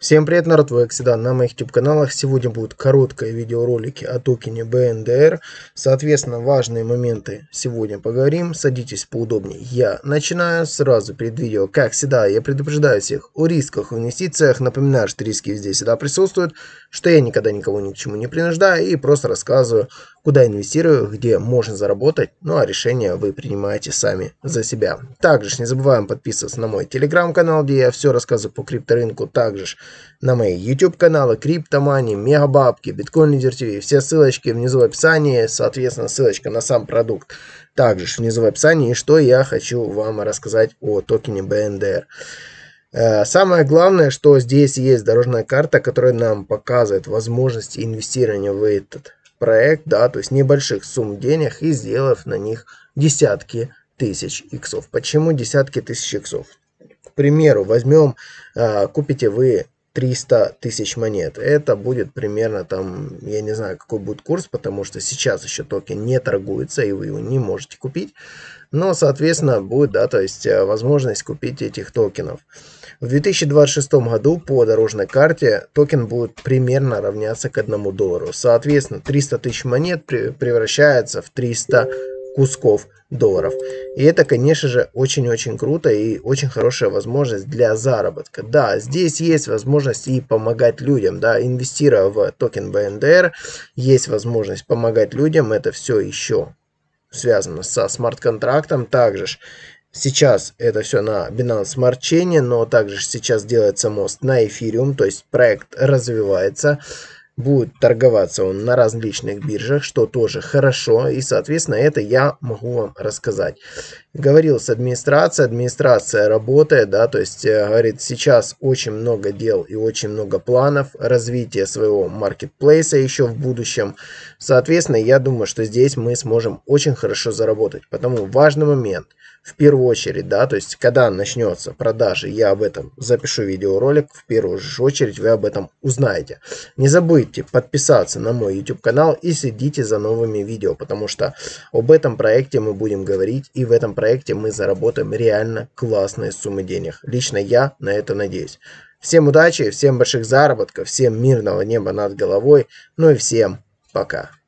Всем привет, народ, вы Оксидан на моих YouTube-каналах. Сегодня будут короткие видеоролики о токене BNDR. Соответственно, важные моменты сегодня поговорим. Садитесь поудобнее. Я начинаю сразу перед видео. Как всегда, я предупреждаю всех о рисках в инвестициях. Напоминаю, что риски здесь всегда присутствуют, что я никогда никого ни к чему не принуждаю и просто рассказываю, куда инвестирую, где можно заработать. Ну а решение вы принимаете сами за себя. Также не забываем подписываться на мой телеграм-канал, где я все рассказываю по крипторынку. Также на мои YouTube каналы, Криптомани, Мегабабки, Биткоин Лидер ТВ. Все ссылочки внизу в описании, соответственно, ссылочка на сам продукт также внизу в описании. И что я хочу вам рассказать о токене BNDR. Э, самое главное, что здесь есть дорожная карта, которая нам показывает возможность инвестирования в этот проект, да, то есть небольших сумм денег и сделав на них десятки тысяч иксов. Почему десятки тысяч иксов? К примеру, возьмем, э, купите вы 300 тысяч монет. Это будет примерно там, я не знаю, какой будет курс, потому что сейчас еще токен не торгуется, и вы его не можете купить. Но, соответственно, будет, да, то есть э, возможность купить этих токенов. В 2026 году по дорожной карте токен будет примерно равняться к 1 доллару. Соответственно, 300 тысяч монет превращается в 300 кусков долларов. И это, конечно же, очень-очень круто и очень хорошая возможность для заработка. Да, здесь есть возможность и помогать людям, да, инвестируя в токен BNDR, есть возможность помогать людям, это все еще связано со смарт-контрактом, также ж Сейчас это все на Binance Smart Chain, но также сейчас делается мост на Эфириум, то есть проект развивается будет торговаться он на различных биржах, что тоже хорошо, и, соответственно, это я могу вам рассказать. Говорил с администрацией, администрация работает, да, то есть, э, говорит, сейчас очень много дел и очень много планов развития своего маркетплейса еще в будущем. Соответственно, я думаю, что здесь мы сможем очень хорошо заработать, потому важный момент – в первую очередь, да, то есть когда начнется продажи, я об этом запишу видеоролик, в первую очередь вы об этом узнаете. Не забыть забудьте подписаться на мой YouTube канал и следите за новыми видео, потому что об этом проекте мы будем говорить и в этом проекте мы заработаем реально классные суммы денег. Лично я на это надеюсь. Всем удачи, всем больших заработков, всем мирного неба над головой, ну и всем пока.